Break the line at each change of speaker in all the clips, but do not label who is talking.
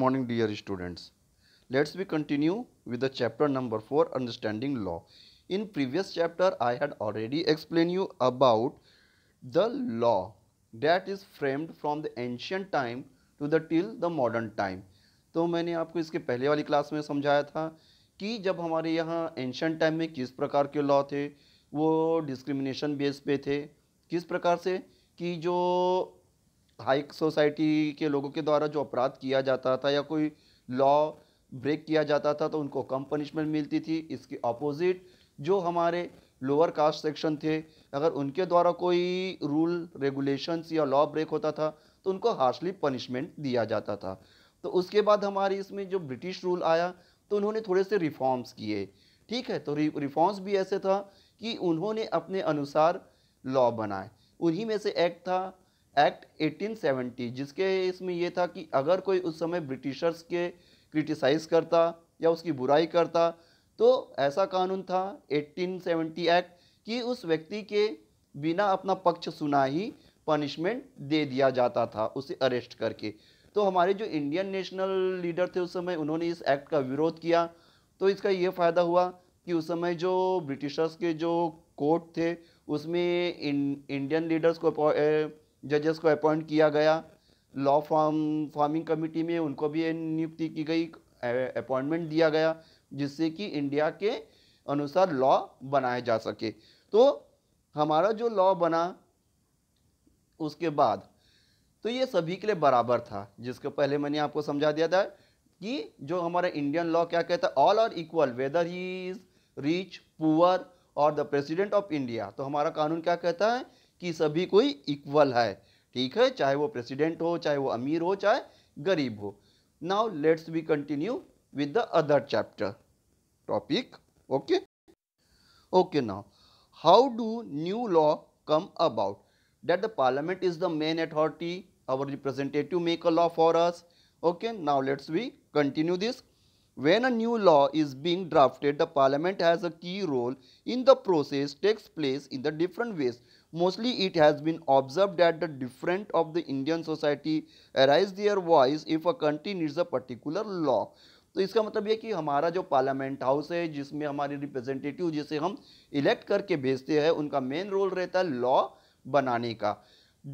morning dear students let's we continue with the chapter number 4 understanding law in previous chapter i had already explained you about the law that is framed from the ancient time to the till the modern time तो मैंने आपको इसके पहले वाली class में समझाया था कि जब हमारे यहाँ एंशंट टाइम में किस प्रकार के लॉ थे वो डिस्क्रिमिनेशन बेस पे थे किस प्रकार से कि जो हाइक सोसाइटी के लोगों के द्वारा जो अपराध किया जाता था या कोई लॉ ब्रेक किया जाता था तो उनको कम पनिशमेंट मिलती थी इसके अपोज़िट जो हमारे लोअर कास्ट सेक्शन थे अगर उनके द्वारा कोई रूल रेगुलेशंस या लॉ ब्रेक होता था तो उनको हार्शली पनिशमेंट दिया जाता था तो उसके बाद हमारी इसमें जो ब्रिटिश रूल आया तो उन्होंने थोड़े से रिफॉर्म्स किए ठीक है तो रिफॉर्म्स भी ऐसे था कि उन्होंने अपने अनुसार लॉ बनाए उन्हीं में से एक्ट था एक्ट 1870 जिसके इसमें यह था कि अगर कोई उस समय ब्रिटिशर्स के क्रिटिसाइज़ करता या उसकी बुराई करता तो ऐसा कानून था 1870 एक्ट कि उस व्यक्ति के बिना अपना पक्ष सुना ही पनिशमेंट दे दिया जाता था उसे अरेस्ट करके तो हमारे जो इंडियन नेशनल लीडर थे उस समय उन्होंने इस एक्ट का विरोध किया तो इसका ये फ़ायदा हुआ कि उस समय जो ब्रिटिशर्स के जो कोर्ट थे उसमें इंडियन लीडर्स को जजेस को अपॉइंट किया गया लॉ फॉर्म फार्मिंग कमेटी में उनको भी नियुक्ति की गई अपॉइंटमेंट दिया गया जिससे कि इंडिया के अनुसार लॉ बनाया जा सके तो हमारा जो लॉ बना उसके बाद तो ये सभी के लिए बराबर था जिसको पहले मैंने आपको समझा दिया था कि जो हमारा इंडियन लॉ क्या कहता है all are equal whether he is rich poor और द प्रेसिडेंट ऑफ इंडिया तो हमारा कानून क्या कहता है कि सभी कोई इक्वल है ठीक है चाहे वो प्रेसिडेंट हो चाहे वो अमीर हो चाहे गरीब हो now let's be continue with the other chapter topic okay okay now how do new law come about that the parliament is the main authority our representative make a law for us okay now let's we continue this when a new law is being drafted, the Parliament has a key role in the process. takes place in the different ways. Mostly it has been observed that the different of the Indian society arise their voice if a country needs a particular law. तो इसका मतलब ये कि हमारा जो parliament house है जिसमें हमारे रिप्रेजेंटेटिव जिसे हम इलेक्ट करके भेजते हैं उनका मेन रोल रहता है लॉ बनाने का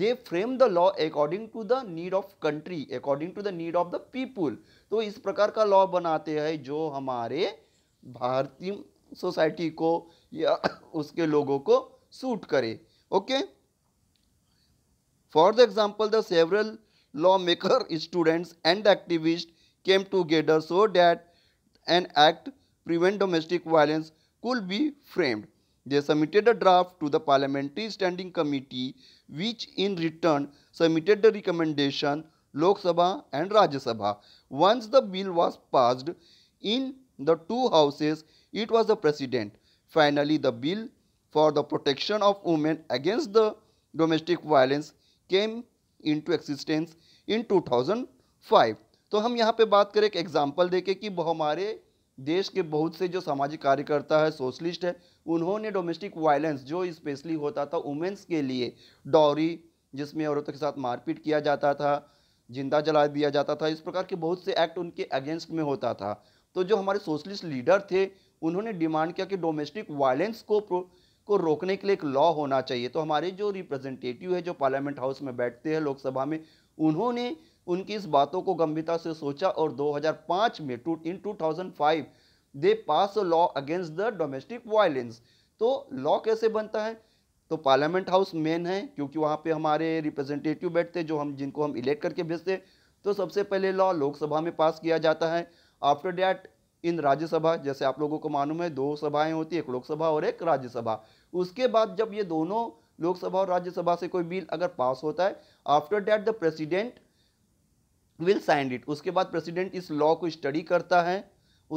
they frame the law according to the need of country according to the need of the people तो इस प्रकार का लॉ बनाते हैं जो हमारे भारतीय सोसाइटी को या उसके लोगों को सूट करे Okay. For the example, the several lawmaker students and activists came together so that an act prevent domestic violence could be framed. They submitted a draft to the Parliamentary Standing Committee which in return submitted the recommendation Lok Sabha and Rajya Sabha. Once the bill was passed in the two houses, it was the president. Finally, the bill for the protection of women against the domestic violence came into existence in 2005 तो हम यहाँ पे बात करें एक example देके कि हमारे देश के बहुत से जो सामाजिक कार्यकर्ता है सोशलिस्ट है उन्होंने डोमेस्टिक वायलेंस जो स्पेशली होता था वुमेंस के लिए डॉरी जिसमें औरतों के साथ मारपीट किया जाता था जिंदा जला दिया जाता था इस प्रकार के बहुत से एक्ट उनके अगेंस्ट में होता था तो जो हमारे सोशलिस्ट लीडर थे उन्होंने डिमांड किया कि डोमेस्टिक वायलेंस को को रोकने के लिए एक लॉ होना चाहिए तो हमारे जो रिप्रेजेंटेटिव है जो पार्लियामेंट हाउस में बैठते हैं लोकसभा में उन्होंने उनकी इस बातों को गंभीरता से सोचा और 2005 में to in 2005 they pass law against the domestic violence तो लॉ कैसे बनता है तो पार्लियामेंट हाउस मेन है क्योंकि वहाँ पे हमारे रिप्रेजेंटेटिव बैठते हैं जो हम जिनको हम इलेक्ट करके भेजते हैं तो सबसे पहले लॉ लोकसभा में पास किया जाता है आफ्टर डैट इन राज्यसभा जैसे आप लोगों को मालूम है दो सभाएं होती है एक लोकसभा और एक राज्यसभा उसके बाद जब ये दोनों लोकसभा और राज्यसभा से कोई बिल अगर पास होता है after that the president will sign it उसके बाद प्रेसिडेंट इस लॉ को स्टडी करता है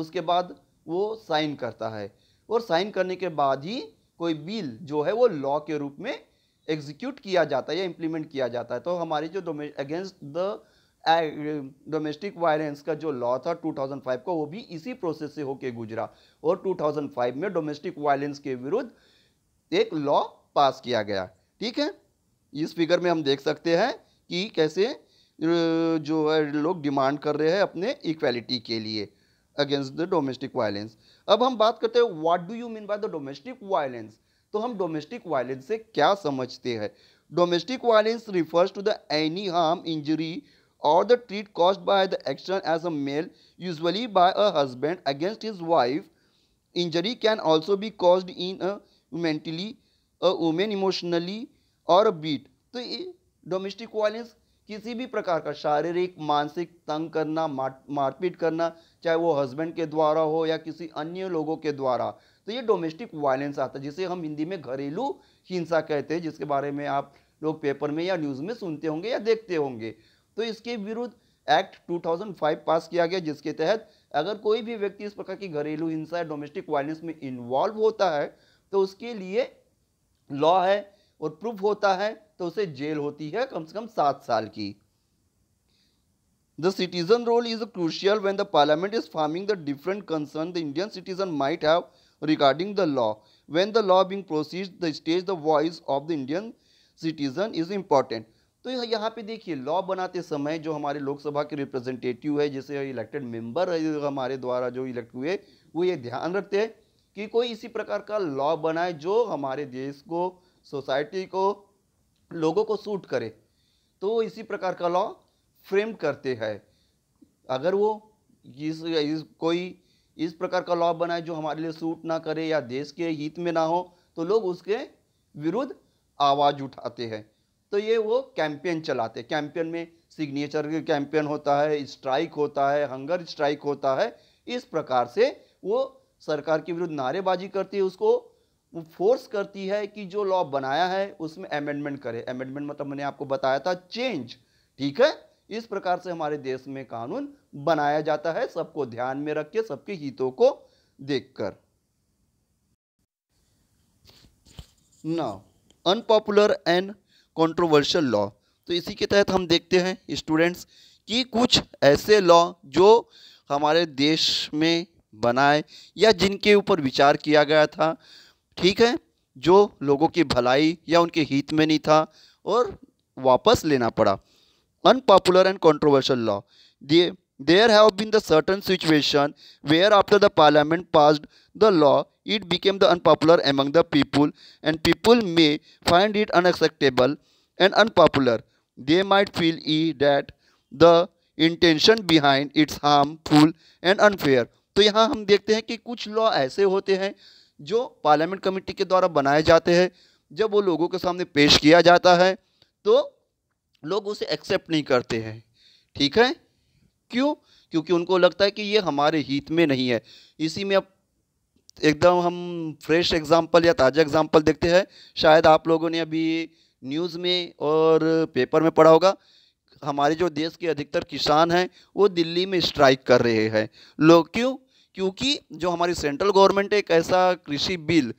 उसके बाद वो साइन करता है और साइन करने के बाद ही कोई बिल जो है वो लॉ के रूप में एग्जीक्यूट किया जाता है या इम्प्लीमेंट किया जाता है तो हमारी जो अगेंस्ट द डोमेस्टिक वायलेंस का जो लॉ था 2005 का वो भी इसी प्रोसेस से होके गुजरा और 2005 में डोमेस्टिक वायलेंस के विरुद्ध एक लॉ पास किया गया ठीक है इस फिगर में हम देख सकते हैं कि कैसे जो है लोग डिमांड कर रहे हैं अपने इक्वालिटी के लिए अगेंस्ट द डोमेस्टिक वायलेंस अब हम बात करते हैं what do you mean by the domestic violence तो हम डोमेस्टिक वायलेंस से क्या समझते हैं domestic violence refers to the any harm injury or the treat cause by the action as a male usually by a husband against his wife injury can also be caused in a mentally a women emotionally or beat तो ये domestic violence किसी भी प्रकार का शारीरिक मानसिक तंग करना मारपीट करना चाहे वो हस्बैंड के द्वारा हो या किसी अन्य लोगों के द्वारा तो ये डोमेस्टिक वायलेंस आता है जिसे हम हिंदी में घरेलू हिंसा कहते हैं जिसके बारे में आप लोग पेपर में या न्यूज़ में सुनते होंगे या देखते होंगे तो इसके विरुद्ध एक्ट 2005 पास किया गया जिसके तहत अगर कोई भी व्यक्ति इस प्रकार की घरेलू हिंसा या डोमेस्टिक वायलेंस में इन्वॉल्व होता है तो उसके लिए लॉ है और प्रूफ होता है तो उसे जेल होती है कम से कम सात साल की the citizen role is crucial when the parliament is forming the different concern the Indian citizen might have regarding the law when the law being proceed the stage the voice of the Indian citizen is important तो यहाँ पे देखिए law बनाते समय जो हमारे लोकसभा के representative है जैसे इलेक्टेड मेंबर है हमारे द्वारा जो इलेक्ट हुए वो ये ध्यान रखते हैं कि कोई इसी प्रकार का लॉ बनाए जो हमारे देश को सोसाइटी को लोगों को सूट करे तो इसी प्रकार का लॉ फ्रेम करते हैं अगर वो इस, इस कोई इस प्रकार का लॉ बनाए जो हमारे लिए सूट ना करे या देश के हित में ना हो तो लोग उसके विरुद्ध आवाज़ उठाते हैं तो ये वो कैंपेन चलाते हैं कैंपेन में सिग्नेचर कैंपेन होता है स्ट्राइक होता है हंगर स्ट्राइक होता है इस प्रकार से वो सरकार के विरुद्ध नारेबाजी करती है उसको वो फोर्स करती है कि जो लॉ बनाया है उसमें अमेंडमेंट करे अमेंडमेंट मतलब मैंने आपको बताया था चेंज ठीक है इस प्रकार से हमारे देश में कानून बनाया जाता है सबको ध्यान में रख के सबके हितों को देखकर now unpopular and controversial law तो इसी के तहत हम देखते हैं स्टूडेंट्स कि कुछ ऐसे लॉ जो हमारे देश में बनाए या जिनके ऊपर विचार किया गया था ठीक है जो लोगों की भलाई या उनके हित में नहीं था और वापस लेना पड़ा unpopular and controversial law they there have been the certain situation where after the parliament passed the law it became the unpopular among the people and people may find it unacceptable and unpopular they might feel uh that the intention behind its harmful and unfair तो यहाँ हम देखते हैं कि कुछ law ऐसे होते हैं जो पार्लियामेंट कमेटी के द्वारा बनाए जाते हैं जब वो लोगों के सामने पेश किया जाता है तो लोग उसे एक्सेप्ट नहीं करते हैं ठीक है क्यों क्योंकि उनको लगता है कि ये हमारे हित में नहीं है इसी में अब एकदम हम फ्रेश एग्जांपल या ताज़ा एग्जांपल देखते हैं शायद आप लोगों ने अभी न्यूज़ में और पेपर में पढ़ा होगा हमारे जो देश के अधिकतर किसान हैं वो दिल्ली में स्ट्राइक कर रहे हैं लोग क्यों क्योंकि जो हमारी सेंट्रल गवर्नमेंट एक ऐसा कृषि बिल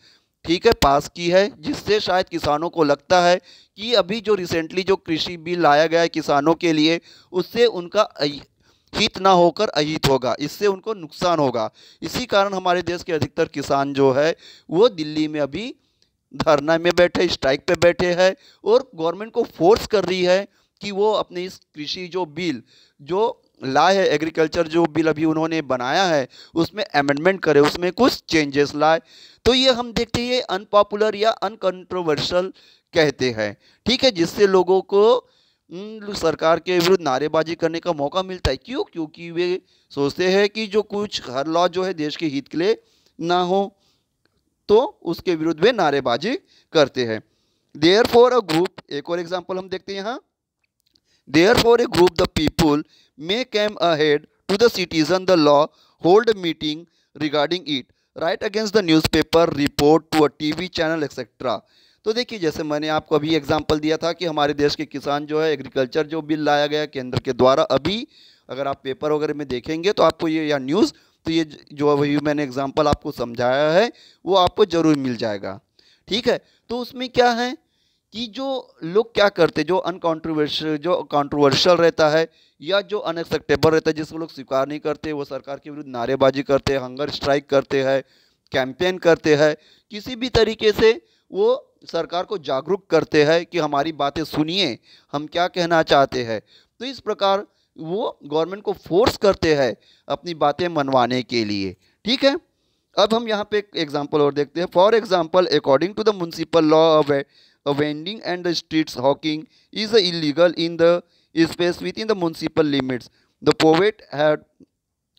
ठीक है पास की है जिससे शायद किसानों को लगता है कि अभी जो रिसेंटली जो कृषि बिल लाया गया है किसानों के लिए उससे उनका हित ना होकर अहित होगा इससे उनको नुकसान होगा इसी कारण हमारे देश के अधिकतर किसान जो है वो दिल्ली में अभी धरना में बैठे स्ट्राइक पे बैठे हैं और गवर्नमेंट को फोर्स कर रही है कि वो अपने इस कृषि जो बिल जो ला है एग्रीकल्चर जो बिल अभी उन्होंने बनाया है उसमें अमेंडमेंट करे उसमें कुछ चेंजेस लाए तो ये हम देखते हैं अनपॉपुलर या अनकंट्रोवर्शल कहते हैं ठीक है जिससे लोगों को सरकार के विरुद्ध नारेबाजी करने का मौका मिलता है क्यों क्योंकि वे सोचते हैं कि जो कुछ हर लॉ जो है देश के हित के लिए ना हो तो उसके विरुद्ध वे नारेबाजी करते हैं देयर फॉर अ ग्रुप एक और एग्जाम्पल हम देखते हैं यहाँ Therefore, a group of people may come ahead to the citizen the law, hold a meeting regarding it, write against the newspaper, report to a TV channel, etc. तो देखिए जैसे मैंने आपको अभी एग्जाम्पल दिया था कि हमारे देश के किसान जो है एग्रीकल्चर जो बिल लाया गया केंद्र के द्वारा अभी अगर आप पेपर वगैरह में देखेंगे तो आपको ये या न्यूज़ तो ये जो अभी मैंने एग्जाम्पल आपको समझाया है वो आपको ज़रूर मिल जाएगा ठीक है तो उसमें क्या है कि जो लोग क्या करते जो अनकॉन्ट्रोवर्शियल जो कॉन्ट्रोवर्शियल रहता है या जो अनएक्सेप्टेबल रहता है जिसको लोग स्वीकार नहीं करते वो सरकार के विरुद्ध नारेबाजी करते हैं हंगर स्ट्राइक करते हैं कैंपेन करते हैं किसी भी तरीके से वो सरकार को जागरूक करते हैं कि हमारी बातें सुनिए हम क्या कहना चाहते हैं तो इस प्रकार वो गवर्नमेंट को फोर्स करते हैं अपनी बातें मनवाने के लिए ठीक है अब हम यहाँ पे एग्जाम्पल और देखते हैं for example according to the municipal law of a vending and the streets hawking is illegal in the space within the municipal limits. The poet had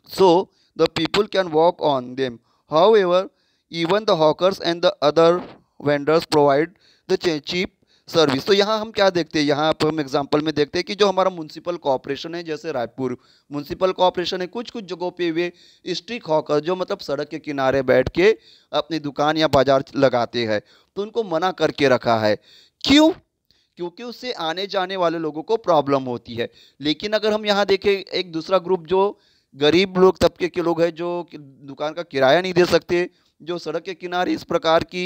so the people can walk on them. However, even the hawkers and the other vendors provide the cheap service तो यहाँ हम क्या देखते हैं यहाँ पर हम example में देखते हैं कि जो हमारा म्यूनसिपल कॉरपोरेशन है जैसे रायपुर म्यूनसिपल कॉरपोरेशन है कुछ कुछ जगहों पे वे स्ट्रिक हॉकर जो मतलब सड़क के किनारे बैठ के अपनी दुकान या बाजार लगाते हैं तो उनको मना करके रखा है क्यों क्योंकि उससे आने जाने वाले लोगों को प्रॉब्लम होती है लेकिन अगर हम यहाँ देखें एक दूसरा ग्रुप जो गरीब लोग तबके के लोग हैं जो दुकान का किराया नहीं दे सकते जो सड़क के किनारे इस प्रकार की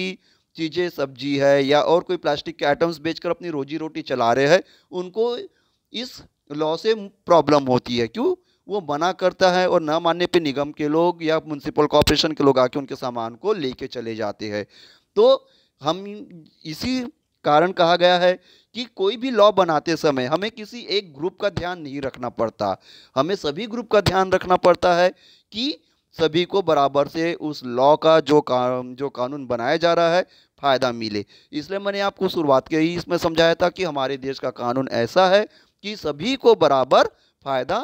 चीज़ें सब्जी है या और कोई प्लास्टिक के आइटम्स बेचकर अपनी रोजी रोटी चला रहे हैं उनको इस लॉ से प्रॉब्लम होती है क्यों वो मना करता है और ना मानने पे निगम के लोग या म्यूनसिपल कॉरपोरेशन के लोग आके उनके सामान को लेके चले जाते हैं तो हम इसी कारण कहा गया है कि कोई भी लॉ बनाते समय हमें किसी एक ग्रुप का ध्यान नहीं रखना पड़ता हमें सभी ग्रुप का ध्यान रखना पड़ता है कि सभी को बराबर से उस लॉ का जो का, जो कानून बनाया जा रहा है फ़ायदा मिले इसलिए मैंने आपको शुरुआत के ही इसमें समझाया था कि हमारे देश का कानून ऐसा है कि सभी को बराबर फ़ायदा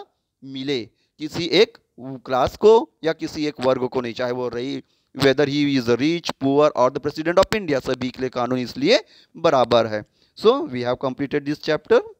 मिले किसी एक क्लास को या किसी एक वर्ग को नहीं चाहे वो रही whether he is rich poor और द प्रेसिडेंट ऑफ इंडिया सभी के लिए कानून इसलिए बराबर है so we have completed this chapter